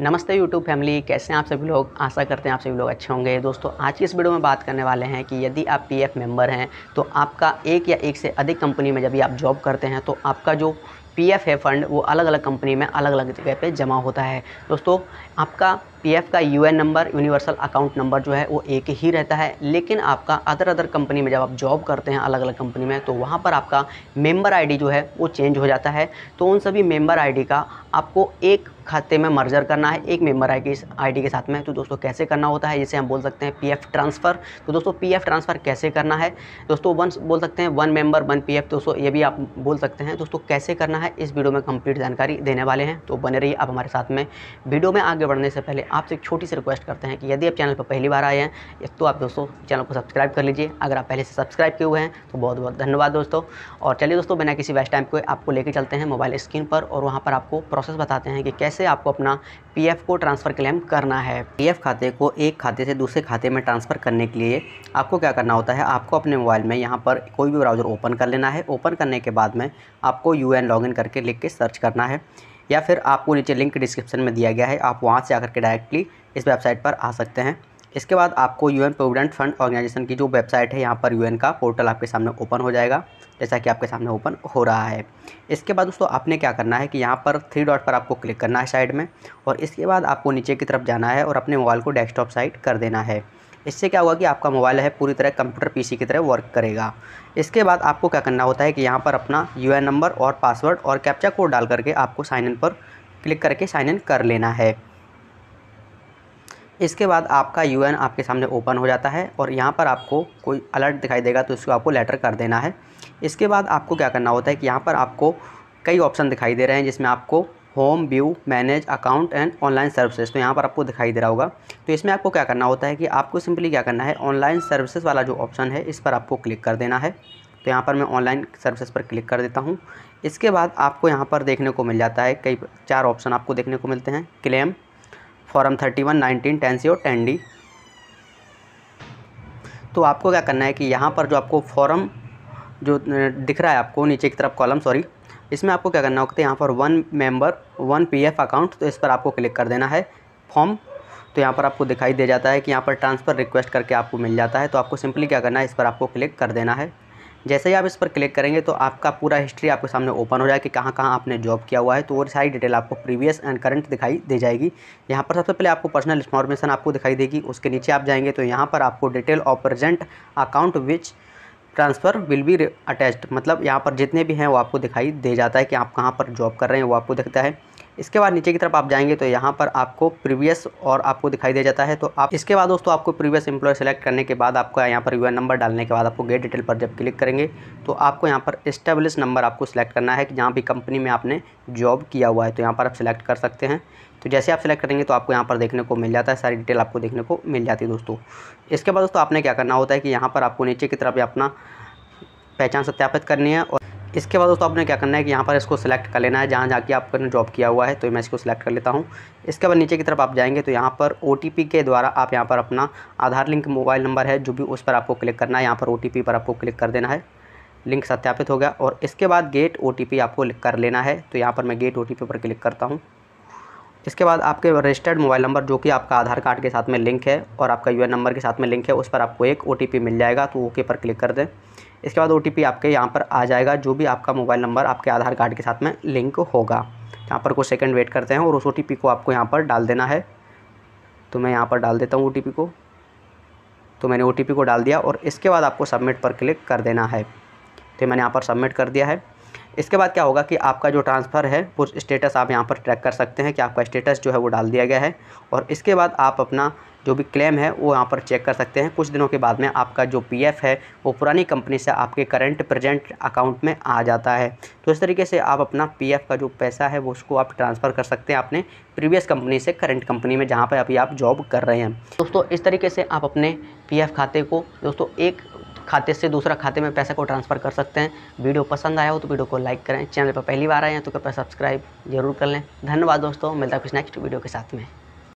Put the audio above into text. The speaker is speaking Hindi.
नमस्ते यूट्यूब फैमिली कैसे हैं आप सभी लोग आशा करते हैं आप सभी लोग अच्छे होंगे दोस्तों आज की इस वीडियो में बात करने वाले हैं कि यदि आप पी एफ मेम्बर हैं तो आपका एक या एक से अधिक कंपनी में जब भी आप जॉब करते हैं तो आपका जो पी एफ है फ़ंड वो अलग अलग कंपनी में अलग अलग जगह पे जमा होता है दोस्तों आपका पीएफ का UAN number universal account number जो है वो एक ही रहता है लेकिन आपका अदर अदर कंपनी में जब आप जॉब करते हैं अलग अलग कंपनी में तो वहाँ पर आपका मेंबर आईडी जो है वो चेंज हो जाता है तो उन सभी मेंबर आईडी का आपको एक खाते में मर्जर करना है एक मेंबर आई आईडी के साथ में तो दोस्तों कैसे करना होता है जिसे हम बोल सकते हैं पी ट्रांसफ़र तो दोस्तों पी ट्रांसफ़र कैसे करना है दोस्तों वन बोल सकते हैं वन मेंबर वन पी दोस्तों ये भी आप बोल सकते हैं दोस्तों कैसे करना है इस वीडियो में कम्प्लीट जानकारी देने वाले हैं तो बने रहिए आप हमारे साथ में वीडियो में आगे बढ़ने से पहले आपसे एक छोटी सी रिक्वेस्ट करते हैं कि यदि आप चैनल पर पहली बार आए हैं तो आप दोस्तों चैनल को सब्सक्राइब कर लीजिए अगर आप पहले से सब्सक्राइब किए हुए हैं तो बहुत बहुत धन्यवाद दोस्तों और चलिए दोस्तों बिना किसी वेस्ट टाइम को आपको लेके चलते हैं मोबाइल स्क्रीन पर और वहाँ पर आपको प्रोसेस बताते हैं कि कैसे आपको अपना पी को ट्रांसफ़र क्लेम करना है पी खाते को एक खाते से दूसरे खाते में ट्रांसफ़र करने के लिए आपको क्या करना होता है आपको अपने मोबाइल में यहाँ पर कोई भी ब्राउज़र ओपन कर लेना है ओपन करने के बाद में आपको यू एन करके लिख के सर्च करना है या फिर आपको नीचे लिंक डिस्क्रिप्शन में दिया गया है आप वहाँ से आकर के डायरेक्टली इस वेबसाइट पर आ सकते हैं इसके बाद आपको यूएन प्रोविडेंट फंड ऑर्गेनाइजेशन की जो वेबसाइट है यहाँ पर यूएन का पोर्टल आपके सामने ओपन हो जाएगा जैसा कि आपके सामने ओपन हो रहा है इसके बाद दोस्तों आपने क्या करना है कि यहाँ पर थ्री डॉट पर आपको क्लिक करना है साइड में और इसके बाद आपको नीचे की तरफ जाना है और अपने मोबाइल को डेस्कटॉप साइट कर देना है इससे क्या होगा कि आपका मोबाइल है पूरी तरह कंप्यूटर पीसी की तरह वर्क करेगा इसके बाद आपको क्या करना होता है कि यहाँ पर अपना यू नंबर और पासवर्ड और कैप्चा कोड डाल करके आपको साइन इन पर क्लिक करके साइन इन कर लेना है इसके बाद आपका यू आपके सामने ओपन हो जाता है और यहाँ पर आपको कोई अलर्ट दिखाई देगा तो उसको आपको लेटर कर देना है इसके बाद आपको क्या करना होता है कि यहाँ पर आपको कई ऑप्शन दिखाई दे रहे हैं जिसमें आपको home view manage account and online services तो यहाँ पर आपको दिखाई दे रहा होगा तो इसमें आपको क्या करना होता है कि आपको सिंपली क्या करना है ऑनलाइन सर्विसेज वाला जो ऑप्शन है इस पर आपको क्लिक कर देना है तो यहाँ पर मैं ऑनलाइन सर्विसेज पर क्लिक कर देता हूँ इसके बाद आपको यहाँ पर देखने को मिल जाता है कई चार ऑप्शन आपको देखने को मिलते हैं claim form thirty one nineteen ten C और टेन डी तो आपको क्या करना है कि यहाँ पर जो आपको फॉर्म जो दिख रहा है आपको नीचे की तरफ कॉलम सॉरी इसमें आपको क्या करना होता है यहाँ पर one member one PF account तो इस पर आपको क्लिक कर देना है फॉर्म तो यहाँ पर आपको दिखाई दे जाता है कि यहाँ पर ट्रांसफ़र रिक्वेस्ट करके आपको मिल जाता है तो आपको सिंपली क्या करना है इस पर आपको क्लिक कर देना है जैसे ही आप इस पर क्लिक करेंगे तो आपका पूरा हिस्ट्री आपके सामने ओपन हो जाए कि कहाँ कहाँ आपने जॉब किया हुआ है तो वो सारी डिटेल आपको प्रीवियस एंड करंट दिखाई दे जाएगी यहाँ पर सबसे पहले आपको पर्सनल इन्फॉर्मेशन आपको दिखाई देगी उसके नीचे आप जाएंगे तो यहाँ पर आपको detail of present account which transfer will be attached मतलब यहाँ पर जितने भी हैं वो आपको दिखाई दे जाता है कि आप कहाँ पर जॉब कर रहे हैं वो आपको दिखता है इसके बाद नीचे की तरफ आप जाएंगे तो यहाँ पर आपको प्रीवियस और आपको दिखाई दे जाता है तो आप इसके बाद दोस्तों आपको प्रीवियस एम्प्लॉय सेलेक्ट करने के बाद आपका यहाँ पर यू नंबर डालने के बाद आपको गेट डिटेल पर जब क्लिक करेंगे तो आपको यहाँ पर इस्टेब्लिश नंबर आपको सिलेक्ट करना है कि जहाँ भी कंपनी में आपने जॉब किया हुआ है तो यहाँ पर आप सिलेक्ट कर सकते हैं तो जैसे आप सिलेक्ट करेंगे तो आपको यहाँ पर देखने को मिल जाता है सारी डिटेल आपको देखने को मिल जाती है दोस्तों इसके बाद दोस्तों आपने क्या करना होता है कि यहाँ पर आपको नीचे की तरफ अपना पहचान सत्यापित करनी है और इसके बाद दोस्तों आपने क्या करना है कि यहाँ पर इसको सिलेक्ट कर लेना है जहाँ जाके आपने जॉब किया हुआ है तो मैं इसको सिलेक्ट कर लेता हूँ इसके बाद नीचे की तरफ आप जाएंगे तो यहाँ पर ओ के द्वारा आप यहाँ पर अपना आधार लिंक मोबाइल नंबर है जो भी उस पर आपको क्लिक करना है यहाँ पर ओ पर आपको क्लिक कर देना है लिंक सत्यापित हो गया और इसके बाद गेट ओ आपको कर लेना है तो यहाँ पर मैं गेट ओ पर क्लिक करता हूँ इसके बाद आपके रजिस्टर्ड मोबाइल नंबर जो कि आपका आधार कार्ड के साथ में लिंक है और आपका यू नंबर के साथ में लिंक है उस पर आपको एक ओ मिल जाएगा तो ओके पर क्लिक कर दें इसके बाद ओ आपके यहाँ पर आ जाएगा जो भी आपका मोबाइल नंबर आपके आधार कार्ड के साथ में लिंक होगा यहाँ पर कुछ सेकंड वेट करते हैं और उस ओ को आपको यहाँ पर डाल देना है तो मैं यहाँ पर डाल देता हूँ ओ को तो मैंने ओ को डाल दिया और इसके बाद आपको सबमिट पर क्लिक कर देना है तो मैंने यहाँ पर सबमिट कर दिया है इसके बाद क्या होगा कि आपका जो ट्रांसफ़र है वो स्टेटस आप यहाँ पर ट्रैक कर सकते हैं कि आपका स्टेटस जो है वो डाल दिया गया है और इसके बाद आप अपना जो भी क्लेम है वो यहाँ पर चेक कर सकते हैं कुछ दिनों के बाद में आपका जो पीएफ है वो पुरानी कंपनी से आपके करंट प्रेजेंट अकाउंट में आ जाता है तो इस तरीके से आप अपना पीएफ का जो पैसा है वो उसको आप ट्रांसफ़र कर सकते हैं अपने प्रीवियस कंपनी से करंट कंपनी में जहाँ पर अभी आप जॉब कर रहे हैं दोस्तों इस तरीके से आप अपने पी खाते को दोस्तों एक खाते से दूसरा खाते में पैसे को ट्रांसफ़र कर सकते हैं वीडियो पसंद आया हो तो वीडियो को लाइक करें चैनल पर पहली बार आए हैं तो कृपया सब्सक्राइब जरूर कर लें धन्यवाद दोस्तों मिलता है कुछ नेक्स्ट वीडियो के साथ में